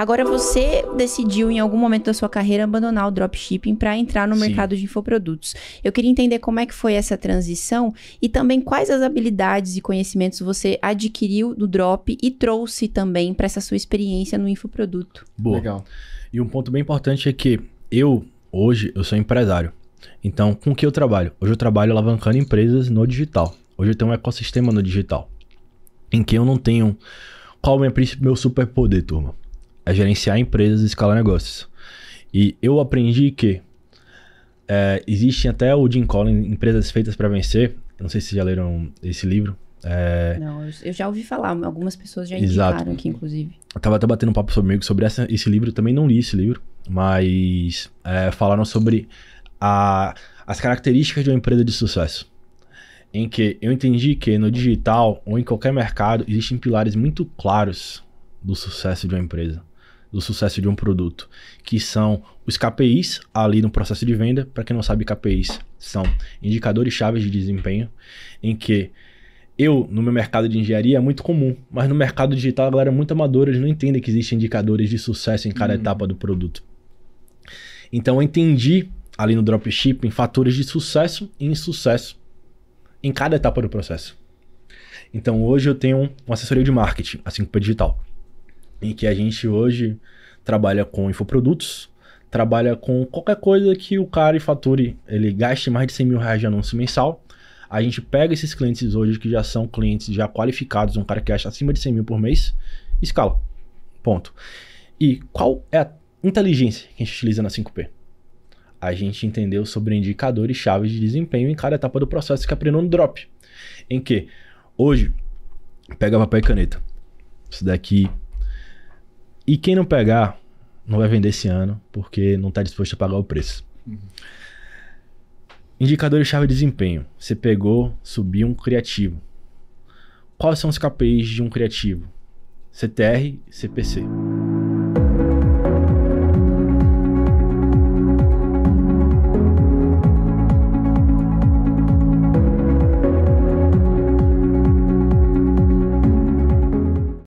Agora você decidiu em algum momento da sua carreira abandonar o dropshipping para entrar no Sim. mercado de infoprodutos. Eu queria entender como é que foi essa transição e também quais as habilidades e conhecimentos você adquiriu do drop e trouxe também para essa sua experiência no infoproduto. Boa. Legal. E um ponto bem importante é que eu hoje eu sou empresário. Então, com que eu trabalho? Hoje eu trabalho alavancando empresas no digital. Hoje eu tenho um ecossistema no digital. Em que eu não tenho. Qual é o meu superpoder, turma? é gerenciar empresas e escalar negócios. E eu aprendi que é, existem até o Jim Collins, Empresas Feitas para Vencer. não sei se vocês já leram esse livro. É... Não, eu já ouvi falar, algumas pessoas já indicaram Exato. aqui, inclusive. Eu tava até batendo um papo comigo sobre essa, esse livro, também não li esse livro, mas é, falaram sobre a, as características de uma empresa de sucesso. Em que eu entendi que no digital ou em qualquer mercado existem pilares muito claros do sucesso de uma empresa do sucesso de um produto, que são os KPIs ali no processo de venda. Para quem não sabe, KPIs são indicadores chaves de desempenho, em que eu, no meu mercado de engenharia, é muito comum, mas no mercado digital a galera é muito amadora, eles não entendem que existem indicadores de sucesso em cada uhum. etapa do produto. Então eu entendi ali no dropshipping fatores de sucesso e insucesso em cada etapa do processo. Então hoje eu tenho uma assessoria de marketing, assim como Digital em que a gente hoje trabalha com infoprodutos, trabalha com qualquer coisa que o cara fature, ele gaste mais de 100 mil reais de anúncio mensal. A gente pega esses clientes hoje que já são clientes já qualificados, um cara que acha acima de 100 mil por mês, escala. Ponto. E qual é a inteligência que a gente utiliza na 5P? A gente entendeu sobre indicadores chaves de desempenho em cada etapa do processo que é aprendeu no drop. Em que, hoje, pega papel e caneta. Isso daqui e quem não pegar, não vai vender esse ano, porque não está disposto a pagar o preço. Uhum. Indicadores-chave de desempenho. Você pegou, subiu um criativo. Quais são os KPIs de um criativo? CTR, CPC.